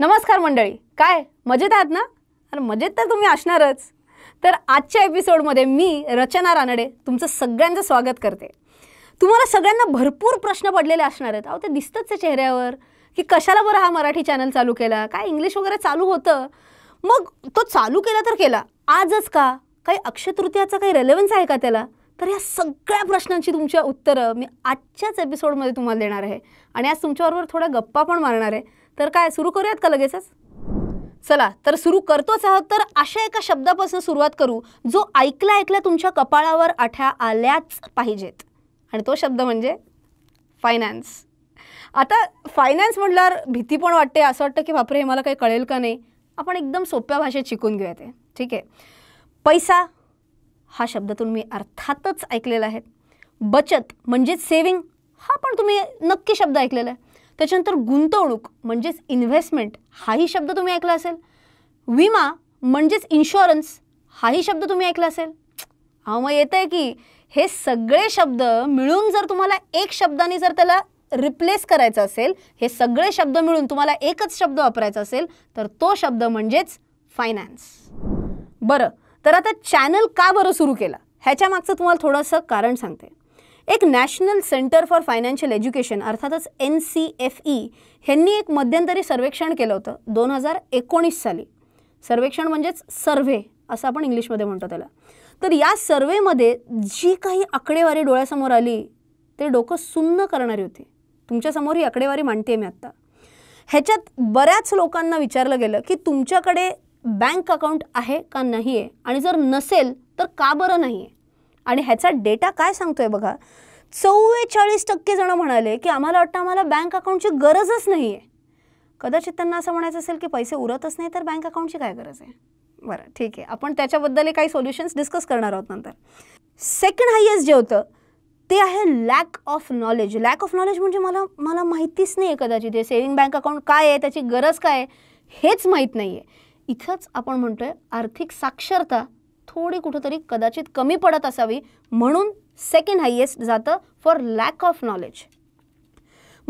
नमस्कार मंडळी काय मजेत आहात ना अरे मजेत तर तुम्ही असणारच तर आजच्या एपिसोडमध्ये मी रचना रानडे तुमचं सगळ्यांचं स्वागत करते तुम्हाला सगळ्यांना भरपूर प्रश्न पडलेले असणार आहेत अहो ते दिसतंच त्या चेहऱ्यावर की कशाला बरं हा मराठी चॅनल चालू केला काय इंग्लिश वगैरे चालू होतं मग तो चालू केला तर केला आजच का काही अक्षतृतीयाचा काही रेलेव्हन्स आहे का त्याला तर या सगळ्या प्रश्नांची तुमच्या उत्तरं मी आजच्याच एपिसोडमध्ये तुम्हाला देणार आहे आणि आज तुमच्याबरोबर थोडा गप्पा पण मारणार आहे तर काय सुरू करूयात का लगेचच चला तर सुरू करतोच आहोत तर अशा एका शब्दापासून सुरुवात करू जो ऐकला ऐकला तुमच्या कपाळावर आठ्या आल्याच पाहिजेत आणि तो शब्द म्हणजे फायनान्स आता फायनान्स म्हटल्यावर भीती पण वाटते असं वाटतं की बापरे हे मला काही कळेल का नाही आपण एकदम सोप्या भाषेत शिकून घेऊया ते ठीक आहे पैसा हा शब्द तुम्ही अर्थातच ऐकलेला आहे बचत म्हणजेच सेविंग हा पण तुम्ही नक्की शब्द ऐकलेला आहे त्याच्यानंतर गुंतवणूक म्हणजेच इन्व्हेस्टमेंट हाही शब्द तुम्ही ऐकला असेल विमा म्हणजेच इन्शुरन्स हाही शब्द तुम्ही ऐकला असेल अहो मग येतं आहे की हे सगळे शब्द मिळून जर तुम्हाला एक शब्दाने जर त्याला रिप्लेस करायचं असेल हे सगळे शब्द मिळून तुम्हाला एकच शब्द वापरायचा असेल तर तो शब्द म्हणजेच फायनान्स बरं तर आता चॅनल का बरं सुरू केला ह्याच्या मागचं तुम्हाला थोडंसं कारण सांगते एक national centre for financial education अर्थातच एन सी एफ ई ह्यांनी एक मध्यंतरी सर्वेक्षण केलं होतं दोन हजार एकोणीस साली सर्वेक्षण म्हणजेच सर्व्हे असं आपण इंग्लिशमध्ये म्हणतो त्याला तर या सर्वेमध्ये जी काही आकडेवारी डोळ्यासमोर आली ते डोकं सुन्न करणारी होती तुमच्यासमोर ही आकडेवारी मांडते मी आत्ता ह्याच्यात बऱ्याच लोकांना विचारलं गेलं की तुमच्याकडे बँक अकाउंट आहे का नाही आहे आणि जर नसेल तर का बरं नाही आहे आणि ह्याचा डेटा काय सांगतोय बघा चव्वेचाळीस टक्के जणं म्हणाले की आम्हाला वाटतं आम्हाला बँक अकाउंटची गरजच नाही आहे कदाचित त्यांना असं म्हणायचं असेल की पैसे उरतच नाही तर बँक अकाउंटची काय गरज आहे बरं ठीक आहे आपण त्याच्याबद्दल काही सोल्युशन्स डिस्कस करणार आहोत नंतर सेकंड हायेस्ट जे होतं ते आहे lack of knowledge lack of knowledge म्हणजे मला मला माहितीच नाही आहे कदाचित हे सेव्हिंग बँक अकाउंट काय आहे त्याची गरज काय आहे हेच माहीत नाही आहे इथंच आपण म्हणतो आहे आर्थिक साक्षरता थोडी कुठंतरी कदाचित कमी पडत असावी म्हणून सेकंड हायेस्ट जातं फॉर लॅक ऑफ नॉलेज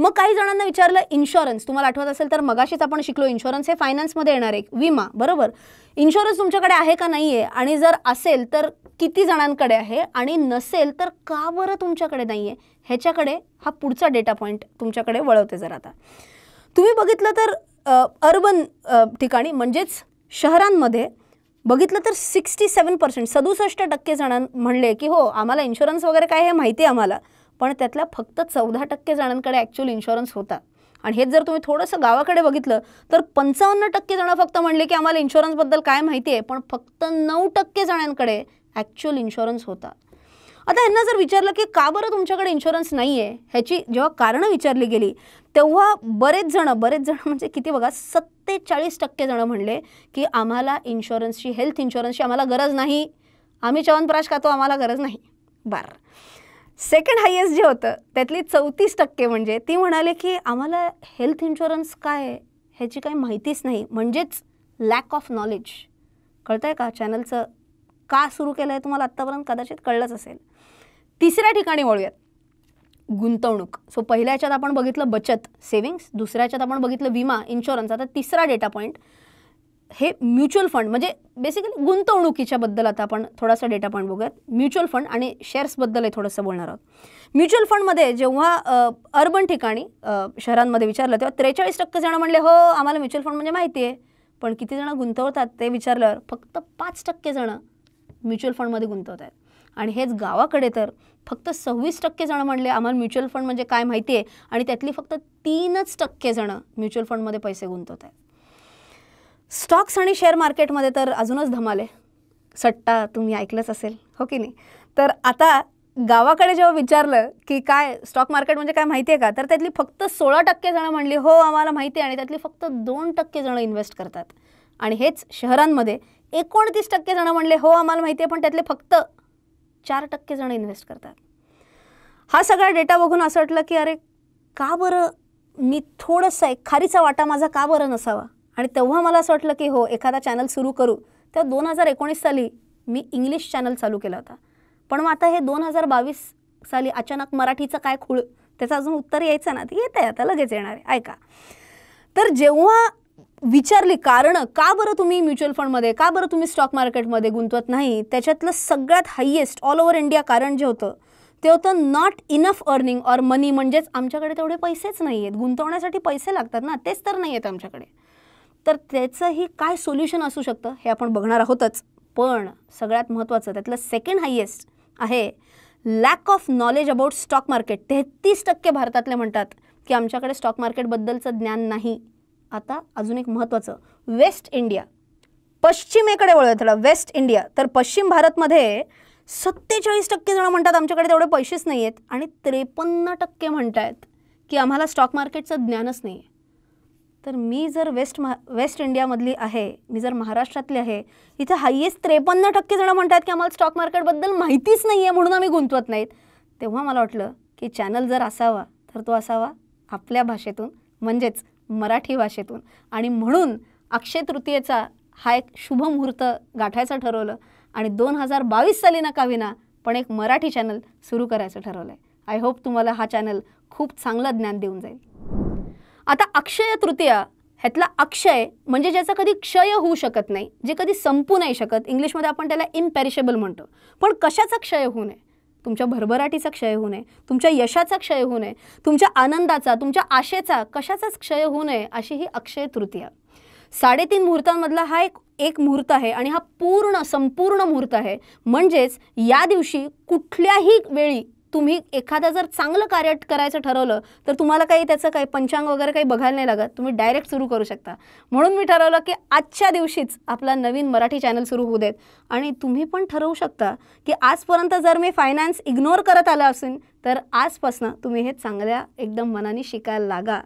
मग काही जणांना विचारलं इन्शुरन्स तुम्हाला आठवत असेल तर मगाशीच आपण शिकलो इन्शुरन्स हे फायनान्समध्ये येणार आहे विमा बरोबर इन्शुरन्स तुमच्याकडे आहे का नाही आहे आणि जर असेल तर किती जणांकडे आहे आणि नसेल तर का बरं तुमच्याकडे नाही आहे ह्याच्याकडे हा पुढचा डेटा पॉईंट तुमच्याकडे वळवते जर आता तुम्ही बघितलं तर अर्बन ठिकाणी म्हणजेच शहरांमध्ये बघितलं तर सिक्स्टी सेवन पर्सेंट सदुसष्ट टक्के जणां म्हणले की हो आम्हाला इन्शुरन्स वगैरे काय हे माहिती आहे आम्हाला पण त्यातल्या फक्त चौदा टक्के जणांकडे ॲक्च्युअल इन्शुरन्स होता आणि हेच जर तुम्ही थोडंसं गावाकडे बघितलं तर पंचावन्न टक्के जणं फक्त म्हणले की आम्हाला इन्शुरन्सबद्दल काय माहिती आहे पण फक्त नऊ टक्के जणांकडे ॲक्च्युअल इन्शुरन्स होता आता यांना जर विचारलं की का बरं तुमच्याकडे इन्शुरन्स नाही आहे ह्याची जेव्हा कारणं विचारली गेली तेव्हा बरेच जणं बरेच जण म्हणजे किती बघा सत्तेचाळीस टक्के जणं म्हणले की आम्हाला इन्शुरन्सची हेल्थ इन्शुरन्सची आम्हाला गरज नाही आम्ही च्यवनप्राश खातो आम्हाला गरज नाही बार सेकंड हायेस्ट जे होतं त्यातली चौतीस टक्के म्हणजे ती म्हणाले की आम्हाला हेल्थ इन्शुरन्स काय ह्याची काही माहितीच नाही म्हणजेच लॅक ऑफ नॉलेज कळतंय आहे का चॅनलचं का सुरू केलं आहे तुम्हाला आत्तापर्यंत कदाचित कळलंच असेल तिसऱ्या ठिकाणी वळूयात गुंतवणूक सो पहिल्याच्यात आपण बघितलं बचत सेव्हिंग्स दुसऱ्याच्यात आपण बघितलं विमा इन्शुरन्स आता तिसरा डेटा पॉईंट हे म्युच्युअल फंड म्हणजे बेसिकली गुंतवणुकीच्याबद्दल आता आपण थोडासा डेटा पॉईंट बघूयात म्युच्युअल फंड आणि शेअर्सबद्दलही थोडंसं बोलणार आहोत म्युच्युअल फंडमध्ये जेव्हा अर्बन ठिकाणी शहरांमध्ये विचारलं तेव्हा त्रेचाळीस टक्के जणं म्हणले हो आम्हाला म्युच्युअल फंड म्हणजे माहिती आहे पण किती जणं गुंतवतात ते विचारल्यावर फक्त पाच टक्के जणं म्युच्युअल फंडमध्ये गुंतवत आहेत आणि हेच गावाकडे तर फक्त सव्वीस टक्के जणं म्हणले आम्हाला म्युच्युअल फंड म्हणजे काय माहिती आहे आणि त्यातली फक्त तीनच टक्के जणं म्युच्युअल फंडमध्ये पैसे गुंतवत आहेत स्टॉक्स आणि शेअर मार्केटमध्ये तर अजूनच धमाल आहे सट्टा तुम्ही ऐकलंच असेल हो की नाही तर आता गावाकडे जेव्हा विचारलं की काय स्टॉक मार्केट म्हणजे काय माहिती आहे का तर त्यातली फक्त सोळा टक्के जणं म्हणली हो आम्हाला माहिती आहे आणि त्यातली फक्त दोन टक्के जणं इन्व्हेस्ट करतात आणि हेच शहरांमध्ये एकोणतीस टक्के जणं म्हणले हो आम्हाला माहिती आहे पण त्यातले फक्त चार टक्के जण इन्व्हेस्ट करतात हा सगळा डेटा बघून असं वाटलं की अरे का बरं मी थोडंसं एक खारीचा वाटा माझा का बरं नसावा आणि तेव्हा मला असं वाटलं की हो एखादा चॅनल सुरू करू तेव्हा दोन हजार एकोणीस साली मी इंग्लिश चॅनल चालू केला होता पण मग आता हे दोन हजार बावीस साली अचानक मराठीचं काय खूळ त्याचं अजून उत्तर यायचं ना ते येत आहे आता लगेच येणार आहे ऐका तर जेव्हा विचारली कारण का बरं तुम्ही म्युच्युअल फंडमध्ये का बरं तुम्ही स्टॉक मार्केटमध्ये गुंतवत नाही त्याच्यातलं सगळ्यात हायेस्ट ऑल ओव्हर इंडिया कारण जे होतं ते होतं not enough earning or money म्हणजेच आमच्याकडे तेवढे पैसेच नाही आहेत गुंतवण्यासाठी पैसे लागतात ना तेच तर नाही आहेत आमच्याकडे तर त्याचंही काय सोल्युशन असू शकतं हे आपण बघणार आहोतच पण सगळ्यात महत्त्वाचं त्यातलं सेकंड हायेस्ट आहे lack of knowledge about stock market तेहतीस टक्के भारतातले म्हणतात की आमच्याकडे स्टॉक मार्केटबद्दलचं ज्ञान नाही आता अजून एक महत्त्वाचं वेस्ट इंडिया पश्चिमेकडे वळूया थोडा वेस्ट इंडिया तर पश्चिम भारतमध्ये सत्तेचाळीस टक्के जण म्हणतात आमच्याकडे तेवढे पैसेच नाही आहेत आणि त्रेपन्न टक्के म्हणत आहेत की आम्हाला स्टॉक मार्केटचं ज्ञानच नाही आहे तर मी जर वेस्ट महा वेस्ट इंडियामधली आहे मी जर महाराष्ट्रातली आहे इथे हायेस्ट त्रेपन्न टक्के जणं म्हणतात की आम्हाला स्टॉक मार्केटबद्दल माहितीच नाही आहे म्हणून आम्ही गुंतवत नाहीत तेव्हा मला वाटलं की चॅनल जर असावा तर तो असावा आपल्या भाषेतून म्हणजेच मराठी भाषेतून आणि म्हणून अक्षय तृतीयेचा हा एक शुभ मुहूर्त गाठायचं ठरवलं आणि दोन हजार बावीस साली ना काविना पण एक मराठी चॅनल सुरू करायचं ठरवलं आहे आय होप तुम्हाला हा चॅनल खूप चांगलं ज्ञान देऊन जाईल आता अक्षय तृतीया ह्यातला अक्षय म्हणजे ज्याचा कधी क्षय होऊ शकत नाही जे कधी संपू नाही शकत इंग्लिशमध्ये आपण त्याला इम्पॅरिशेबल म्हणतो पण कशाचा क्षय होऊ नये तुमच्या भरभराटीचा क्षय होऊ नये तुमच्या यशाचा क्षय होऊ नये तुमच्या आनंदाचा तुमच्या आशेचा कशाचाच क्षय होऊ नये अशी ही अक्षय तृतीया साडेतीन मुहूर्तांमधला हा एक एक मुहूर्त आहे आणि हा पूर्ण संपूर्ण मुहूर्त आहे म्हणजेच या दिवशी कुठल्याही वेळी तुम्ही एखादं जर चांगलं कार्य करायचं ठरवलं तर तुम्हाला काही त्याचं काही पंचांग वगैरे काही बघायला नाही लागत तुम्ही डायरेक्ट सुरू करू शकता म्हणून मी ठरवलं की आजच्या दिवशीच आपला नवीन मराठी चॅनल सुरू होऊ देत आणि तुम्ही पण ठरवू शकता की आजपर्यंत जर मी फायनान्स इग्नोर करत आलं असेल तर आजपासून तुम्ही हे चांगल्या एकदम मनाने शिकायला लागा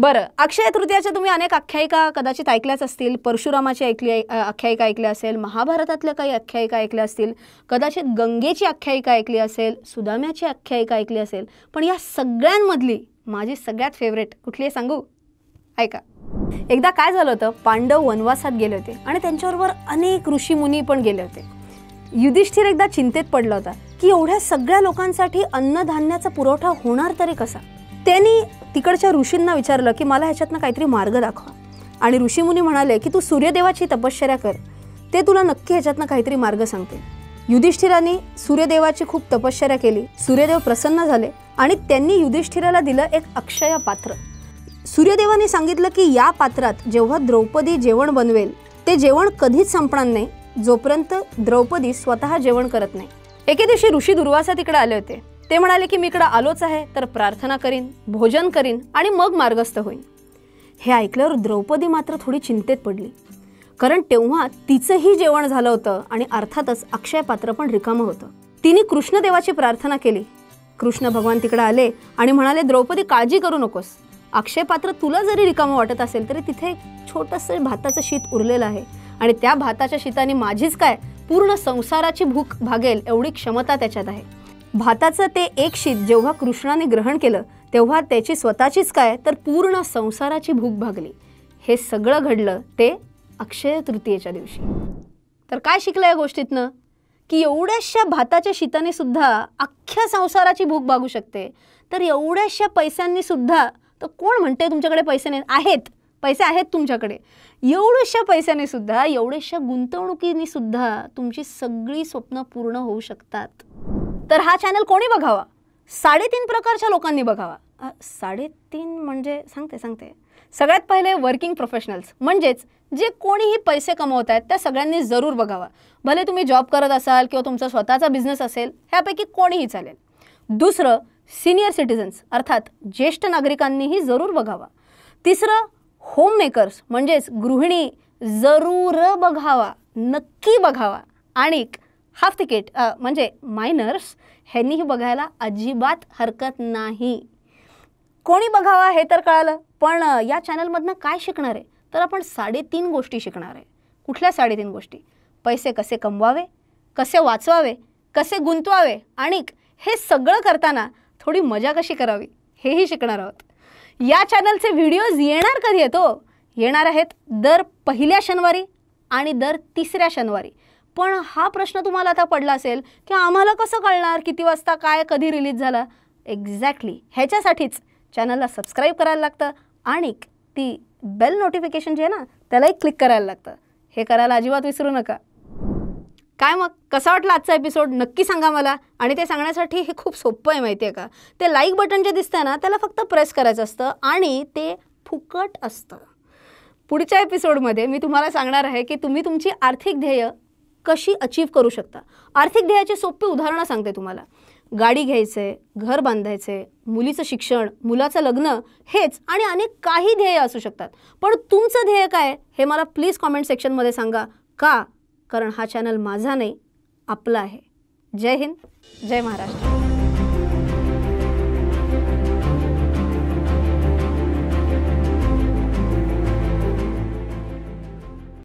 बरं अक्षय तृतीयाच्या तुम्ही अनेक आख्यायिका कदाचित ऐकल्याच असतील परशुरामाची ऐकली आख्यायिका ऐकल्या असेल महाभारतातल्या काही आख्यायिका ऐकल्या असतील कदाचित गंगेची आख्यायिका ऐकली असेल सुदाम्याची आख्यायिका ऐकली असेल पण या सगळ्यांमधली माझी सगळ्यात फेवरेट कुठली सांगू ऐका एकदा काय झालं होतं पांडव वनवासात गेले होते आणि त्यांच्याबरोबर अनेक ऋषीमुनी पण गेले होते युधिष्ठिर एकदा चिंतेत पडला होता की एवढ्या सगळ्या लोकांसाठी अन्नधान्याचा पुरवठा होणार तरी कसा त्यांनी तिकडच्या ऋषींना विचारलं की मला ह्याच्यातनं काहीतरी मार्ग दाखवा आणि ऋषीमुनी म्हणाले की तू सूर्यदेवाची तपश्चर्या कर ते तुला नक्की ह्याच्यातनं काहीतरी मार्ग सांगते युधिष्ठिराने सूर्यदेवाची खूप तपश्चर्या केली सूर्यदेव प्रसन्न झाले आणि त्यांनी युधिष्ठिराला दिलं एक अक्षय पात्र सूर्यदेवाने सांगितलं की या पात्रात जेव्हा द्रौपदी जेवण बनवेल ते जेवण कधीच संपणार नाही जोपर्यंत द्रौपदी स्वतः जेवण करत नाही एके दिवशी ऋषी दुर्वासा तिकडे आले होते ते म्हणाले की मी इकडं आलोच आहे तर प्रार्थना करीन भोजन करीन आणि मग मार्गस्थ होईन हे ऐकल्यावर द्रौपदी मात्र थोडी चिंतेत पडली कारण तेव्हा तिचंही जेवण झालं होतं आणि अर्थातच अक्षय पात्र पण रिकामं होतं तिने कृष्णदेवाची प्रार्थना केली कृष्ण भगवान तिकडे आले आणि म्हणाले द्रौपदी काळजी करू नकोस अक्षय पात्र तुला जरी रिकामं वाटत असेल तरी तिथे एक छोटंसं भाताचं शीत उरलेलं आहे आणि त्या भाताच्या शीताने माझीच काय पूर्ण संसाराची भूक भागेल एवढी क्षमता त्याच्यात आहे भाताचं ते एक शीत जेव्हा कृष्णाने ग्रहण केलं तेव्हा त्याची स्वतःचीच काय तर पूर्ण संसाराची भूक भागली हे सगळं घडलं ते अक्षय तृतीयेच्या दिवशी तर काय शिकलं या गोष्टीतनं की एवढ्याशा भाताच्या शीताने सुद्धा अख्ख्या संसाराची भूक भागू शकते तर एवढ्याशा पैशांनी सुद्धा तर कोण म्हणते तुमच्याकडे पैसे नाही आहेत पैसे आहेत तुमच्याकडे एवढ्याशा पैशाने सुद्धा एवढ्याशा गुंतवणुकीने सुद्धा तुमची सगळी स्वप्न पूर्ण होऊ शकतात तर हा चॅनल कोणी बघावा साडेतीन प्रकारच्या लोकांनी बघावा साडेतीन म्हणजे सांगते सांगते सगळ्यात पहिले वर्किंग प्रोफेशनल्स म्हणजेच जे कोणीही पैसे कमवत आहेत त्या सगळ्यांनी जरूर बघावा भले तुम्ही जॉब करत असाल किंवा तुमचा स्वतःचा बिझनेस असेल ह्यापैकी कोणीही चालेल दुसरं सिनियर सिटिझन्स अर्थात ज्येष्ठ नागरिकांनीही जरूर बघावा तिसरं होममेकर्स म्हणजेच गृहिणी जरूर बघावा नक्की बघावा आणि हाफ तिकीट म्हणजे मायनर्स ह्यांनीही बघायला अजिबात हरकत नाही कोणी बघावा हे तर कळालं पण या चॅनलमधनं काय शिकणार आहे तर आपण साडेतीन गोष्टी शिकणार आहे कुठल्या साडेतीन गोष्टी पैसे कसे कमवावे कसे वाचवावे कसे गुंतवावे आणि हे सगळं करताना थोडी मजा कशी करावी हेही शिकणार आहोत या चॅनलचे व्हिडिओज येणार कधी येतो हो? येणार आहेत दर पहिल्या शनिवारी आणि दर तिसऱ्या शनिवारी पण हा प्रश्न तुम्हाला आता पडला असेल की आम्हाला कसं कळणार किती वाजता काय कधी रिलीज झाला एक्झॅक्टली ह्याच्यासाठीच चॅनलला सबस्क्राईब करायला लागतं आणि ती बेल नोटिफिकेशन जे आहे ना त्यालाही क्लिक करायला लागतं हे करायला अजिबात विसरू नका काय मग कसा वाटला आजचा एपिसोड नक्की सांगा मला आणि ते सांगण्यासाठी हे खूप सोपं आहे माहिती आहे का ते लाईक बटन जे दिसतं ना त्याला फक्त प्रेस करायचं असतं आणि ते फुकट असतं पुढच्या एपिसोडमध्ये मी तुम्हाला सांगणार आहे की तुम्ही तुमची आर्थिक ध्येय कशी अचीव करू शकता आर्थिक ध्येयाचे सोपे उदाहरणं सांगते तुम्हाला गाडी घ्यायचे घर बांधायचे मुलीचं शिक्षण मुलाचं लग्न हेच आणि अनेक काही ध्येय असू शकतात पण तुमचं ध्येय काय हे मला प्लीज कॉमेंट सेक्शनमध्ये सांगा का कारण हा चॅनल माझा नाही आपला आहे जय हिंद जय महाराष्ट्र